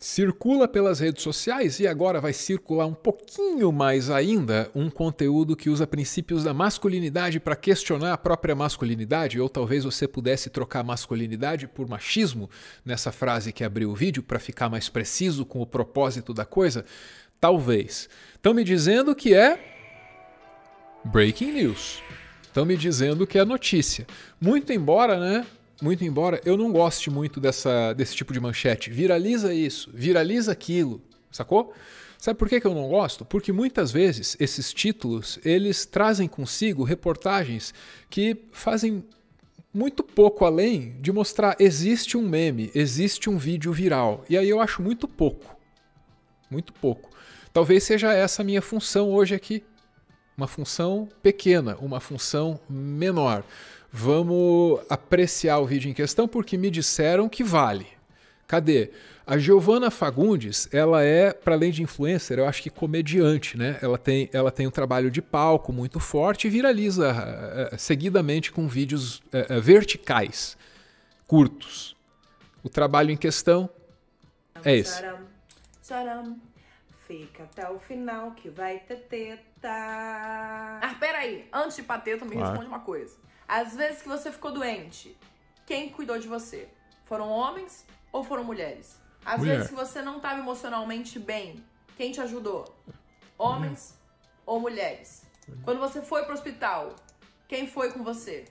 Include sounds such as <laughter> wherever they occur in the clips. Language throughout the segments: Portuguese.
Circula pelas redes sociais e agora vai circular um pouquinho mais ainda um conteúdo que usa princípios da masculinidade para questionar a própria masculinidade, ou talvez você pudesse trocar masculinidade por machismo nessa frase que abriu o vídeo para ficar mais preciso com o propósito da coisa? Talvez. Estão me dizendo que é. Breaking news. Estão me dizendo que é notícia. Muito embora, né? Muito embora eu não goste muito dessa, desse tipo de manchete. Viraliza isso, viraliza aquilo, sacou? Sabe por que, que eu não gosto? Porque muitas vezes esses títulos eles trazem consigo reportagens que fazem muito pouco além de mostrar existe um meme, existe um vídeo viral. E aí eu acho muito pouco. Muito pouco. Talvez seja essa a minha função hoje aqui. Uma função pequena, uma função menor. Vamos apreciar o vídeo em questão porque me disseram que vale. Cadê? A Giovana Fagundes, ela é, para além de influencer, eu acho que comediante, né? Ela tem, ela tem um trabalho de palco muito forte e viraliza eh, eh, seguidamente com vídeos eh, verticais, curtos. O trabalho em questão é esse. Tcharam, tcharam. Fica até o final que vai ter teta. Ah, peraí. Antes de pateta, me claro. responde uma coisa. As vezes que você ficou doente, quem cuidou de você? Foram homens ou foram mulheres? As Mulher. vezes que você não estava emocionalmente bem, quem te ajudou? Homens Mulher. ou mulheres? Mulher. Uhum. Quando você foi para o hospital, quem foi com você?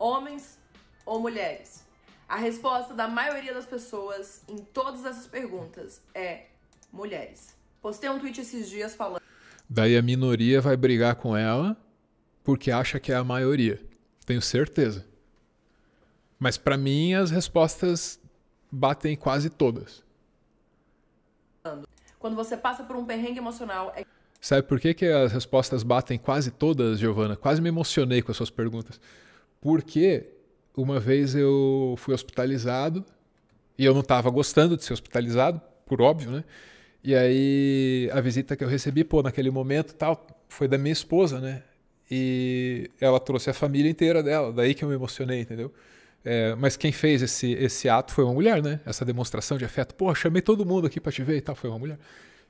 Homens ou mulheres? A resposta da maioria das pessoas em todas essas perguntas é mulheres. Postei um tweet esses dias falando. Daí a minoria vai brigar com ela porque acha que é a maioria. Tenho certeza. Mas para mim as respostas batem quase todas. Quando você passa por um perrengue emocional, é... Sabe por que, que as respostas batem quase todas, Giovana? Quase me emocionei com as suas perguntas. Porque uma vez eu fui hospitalizado e eu não estava gostando de ser hospitalizado, por óbvio, né? E aí a visita que eu recebi, pô, naquele momento tal, foi da minha esposa, né? e ela trouxe a família inteira dela, daí que eu me emocionei, entendeu? É, mas quem fez esse, esse ato foi uma mulher, né? Essa demonstração de afeto. Pô, chamei todo mundo aqui para te ver e tal, foi uma mulher.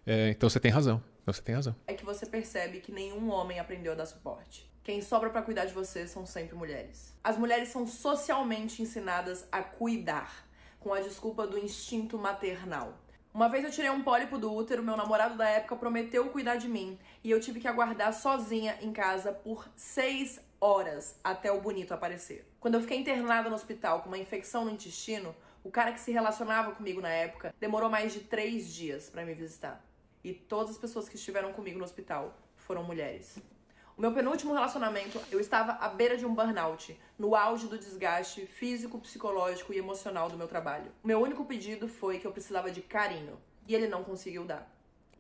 É, então você tem razão. Então você tem razão. É que você percebe que nenhum homem aprendeu a dar suporte. Quem sobra para cuidar de você são sempre mulheres. As mulheres são socialmente ensinadas a cuidar, com a desculpa do instinto maternal. Uma vez eu tirei um pólipo do útero, meu namorado da época prometeu cuidar de mim e eu tive que aguardar sozinha em casa por seis horas até o bonito aparecer. Quando eu fiquei internada no hospital com uma infecção no intestino, o cara que se relacionava comigo na época demorou mais de três dias para me visitar. E todas as pessoas que estiveram comigo no hospital foram mulheres. O meu penúltimo relacionamento, eu estava à beira de um burnout, no auge do desgaste físico, psicológico e emocional do meu trabalho. O meu único pedido foi que eu precisava de carinho, e ele não conseguiu dar.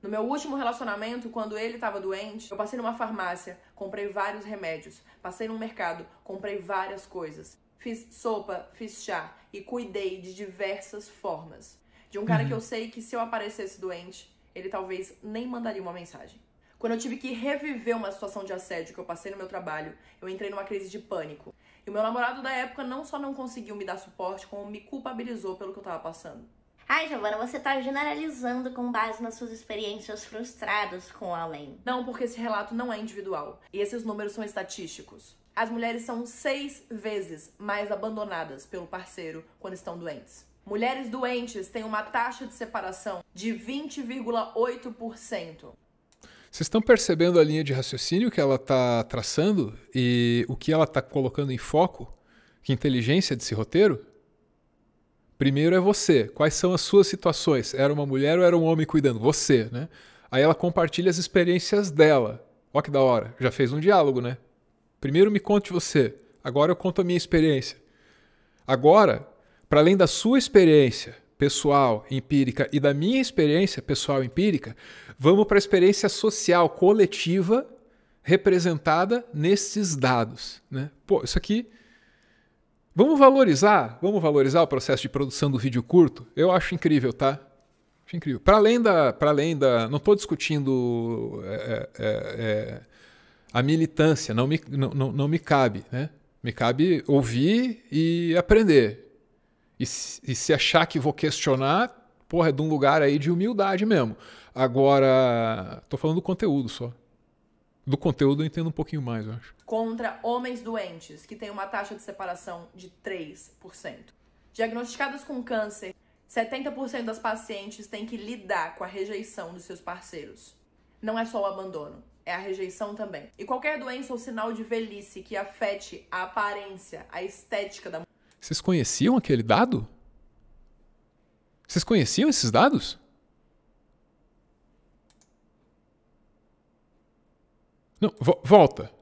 No meu último relacionamento, quando ele estava doente, eu passei numa farmácia, comprei vários remédios, passei num mercado, comprei várias coisas. Fiz sopa, fiz chá e cuidei de diversas formas. De um cara uhum. que eu sei que se eu aparecesse doente, ele talvez nem mandaria uma mensagem. Quando eu tive que reviver uma situação de assédio que eu passei no meu trabalho, eu entrei numa crise de pânico. E o meu namorado da época não só não conseguiu me dar suporte, como me culpabilizou pelo que eu tava passando. Ai, Giovana, você tá generalizando com base nas suas experiências frustradas com o além. Não, porque esse relato não é individual. E esses números são estatísticos. As mulheres são seis vezes mais abandonadas pelo parceiro quando estão doentes. Mulheres doentes têm uma taxa de separação de 20,8%. Vocês estão percebendo a linha de raciocínio que ela está traçando e o que ela está colocando em foco? Que inteligência desse roteiro? Primeiro é você. Quais são as suas situações? Era uma mulher ou era um homem cuidando? Você, né? Aí ela compartilha as experiências dela. Ó que da hora. Já fez um diálogo, né? Primeiro me conte você. Agora eu conto a minha experiência. Agora, para além da sua experiência, pessoal, empírica e da minha experiência pessoal empírica, vamos para a experiência social coletiva representada nesses dados. Né? Pô, isso aqui. Vamos valorizar, vamos valorizar o processo de produção do vídeo curto. Eu acho incrível, tá? Acho incrível. Para além da, para além da, não estou discutindo é, é, é, é, a militância, não me, não, não, não me cabe, né? Me cabe ouvir e aprender. E se, e se achar que vou questionar, porra, é de um lugar aí de humildade mesmo. Agora, tô falando do conteúdo só. Do conteúdo eu entendo um pouquinho mais, eu acho. Contra homens doentes, que tem uma taxa de separação de 3%. Diagnosticadas com câncer, 70% das pacientes têm que lidar com a rejeição dos seus parceiros. Não é só o abandono, é a rejeição também. E qualquer doença ou sinal de velhice que afete a aparência, a estética da vocês conheciam aquele dado? Vocês conheciam esses dados? Não, vo volta.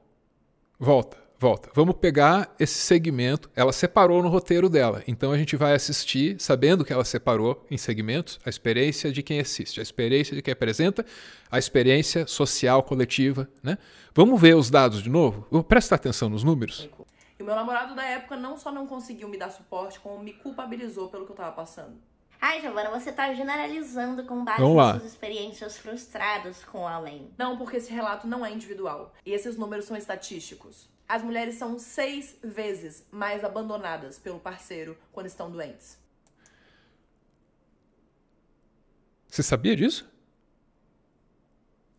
Volta, volta. Vamos pegar esse segmento. Ela separou no roteiro dela. Então a gente vai assistir, sabendo que ela separou em segmentos, a experiência de quem assiste, a experiência de quem apresenta, a experiência social coletiva. Né? Vamos ver os dados de novo? Presta atenção nos números. Tem o meu namorado da época não só não conseguiu me dar suporte, como me culpabilizou pelo que eu tava passando. Ai, Giovana, você tá generalizando com base Vamos nas suas experiências frustradas com o além. Não, porque esse relato não é individual. E esses números são estatísticos. As mulheres são seis vezes mais abandonadas pelo parceiro quando estão doentes. Você sabia disso?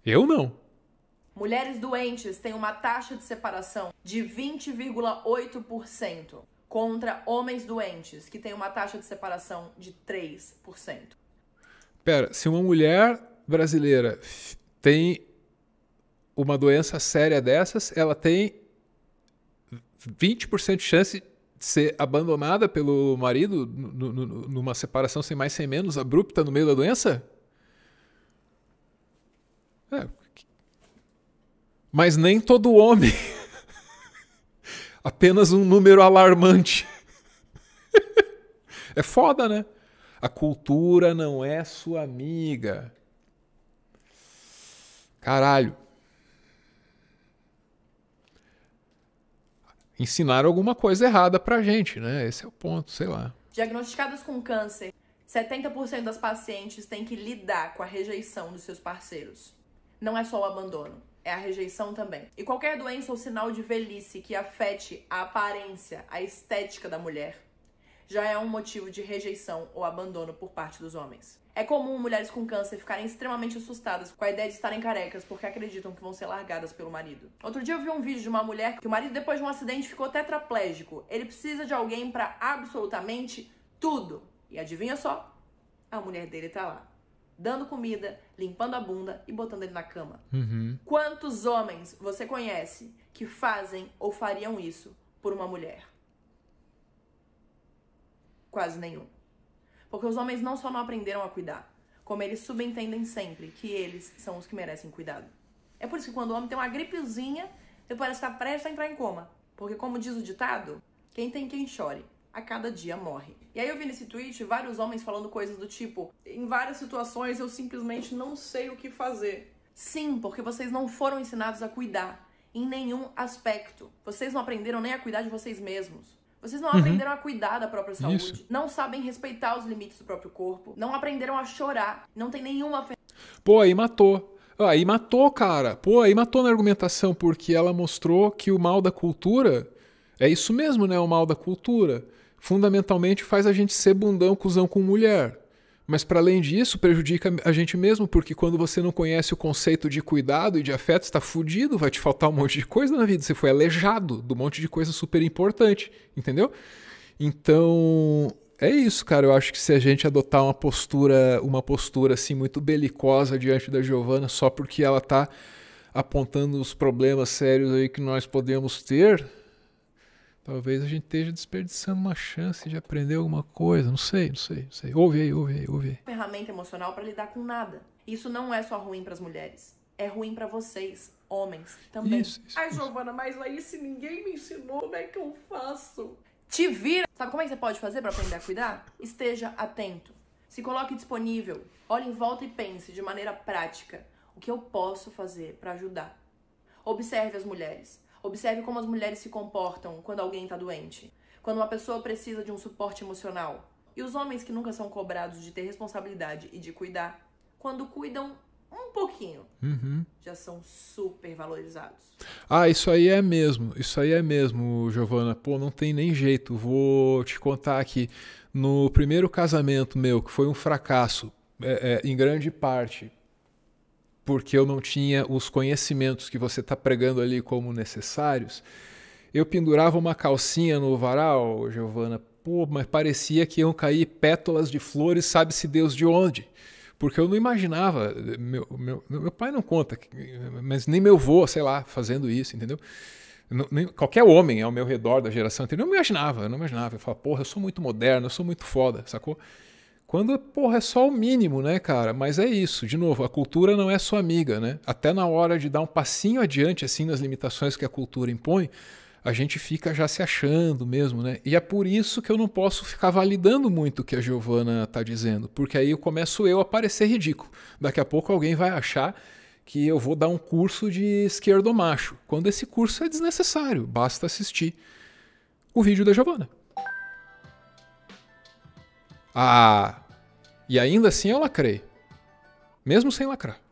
Eu não. Mulheres doentes têm uma taxa de separação de 20,8% contra homens doentes, que têm uma taxa de separação de 3%. Pera, se uma mulher brasileira tem uma doença séria dessas, ela tem 20% de chance de ser abandonada pelo marido numa separação sem mais sem menos abrupta no meio da doença? É, mas nem todo homem. <laughs> Apenas um número alarmante. <laughs> é foda, né? A cultura não é sua amiga. Caralho. Ensinaram alguma coisa errada pra gente, né? Esse é o ponto, sei lá. Diagnosticadas com câncer, 70% das pacientes têm que lidar com a rejeição dos seus parceiros. Não é só o abandono é a rejeição também. E qualquer doença ou sinal de velhice que afete a aparência, a estética da mulher, já é um motivo de rejeição ou abandono por parte dos homens. É comum mulheres com câncer ficarem extremamente assustadas com a ideia de estarem carecas porque acreditam que vão ser largadas pelo marido. Outro dia eu vi um vídeo de uma mulher que o marido depois de um acidente ficou tetraplégico. Ele precisa de alguém para absolutamente tudo. E adivinha só? A mulher dele tá lá dando comida, limpando a bunda e botando ele na cama. Uhum. Quantos homens você conhece que fazem ou fariam isso por uma mulher? Quase nenhum. Porque os homens não só não aprenderam a cuidar, como eles subentendem sempre que eles são os que merecem cuidado. É por isso que quando o homem tem uma gripezinha, ele parece estar prestes a entrar em coma. Porque, como diz o ditado, quem tem quem chore a cada dia morre. E aí eu vi nesse tweet vários homens falando coisas do tipo: em várias situações eu simplesmente não sei o que fazer. Sim, porque vocês não foram ensinados a cuidar em nenhum aspecto. Vocês não aprenderam nem a cuidar de vocês mesmos. Vocês não uhum. aprenderam a cuidar da própria saúde, Isso. não sabem respeitar os limites do próprio corpo, não aprenderam a chorar, não tem nenhuma. Pô, aí matou. Ah, aí matou, cara. Pô, aí matou na argumentação, porque ela mostrou que o mal da cultura é isso mesmo, né? O mal da cultura fundamentalmente faz a gente ser bundão, cuzão com mulher. Mas para além disso, prejudica a gente mesmo, porque quando você não conhece o conceito de cuidado e de afeto, está fudido, vai te faltar um monte de coisa na vida, você foi aleijado de um monte de coisa super importante, entendeu? Então, é isso, cara. Eu acho que se a gente adotar uma postura, uma postura assim muito belicosa diante da Giovana só porque ela está apontando os problemas sérios aí que nós podemos ter, Talvez a gente esteja desperdiçando uma chance de aprender alguma coisa, não sei, não sei, não sei. Ouve aí, ouve aí, ouve aí. Ferramenta emocional para lidar com nada. Isso não é só ruim para as mulheres, é ruim para vocês, homens também. Isso, isso, Ai, Giovana, mas aí se ninguém me ensinou, como é que eu faço? Te vira. Sabe como é que você pode fazer para aprender a cuidar? Esteja atento. Se coloque disponível. Olhe em volta e pense de maneira prática o que eu posso fazer para ajudar. Observe as mulheres. Observe como as mulheres se comportam quando alguém está doente, quando uma pessoa precisa de um suporte emocional. E os homens que nunca são cobrados de ter responsabilidade e de cuidar, quando cuidam um pouquinho, uhum. já são super valorizados. Ah, isso aí é mesmo, isso aí é mesmo, Giovana. Pô, não tem nem jeito. Vou te contar aqui. No primeiro casamento meu, que foi um fracasso, é, é, em grande parte, porque eu não tinha os conhecimentos que você está pregando ali como necessários, eu pendurava uma calcinha no varal, Giovana, pô, mas parecia que iam cair pétalas de flores, sabe-se Deus de onde. Porque eu não imaginava, meu, meu, meu pai não conta, mas nem meu avô, sei lá, fazendo isso, entendeu? qualquer homem ao meu redor da geração anterior, eu não imaginava, eu não imaginava. Eu falava, porra, eu sou muito moderno, eu sou muito foda, sacou? Quando, porra, é só o mínimo, né, cara? Mas é isso, de novo, a cultura não é sua amiga, né? Até na hora de dar um passinho adiante, assim, nas limitações que a cultura impõe, a gente fica já se achando mesmo, né? E é por isso que eu não posso ficar validando muito o que a Giovana tá dizendo, porque aí eu começo eu a parecer ridículo. Daqui a pouco alguém vai achar que eu vou dar um curso de esquerdo macho, quando esse curso é desnecessário, basta assistir o vídeo da Giovana. Ah, e ainda assim eu lacrei. Mesmo sem lacrar.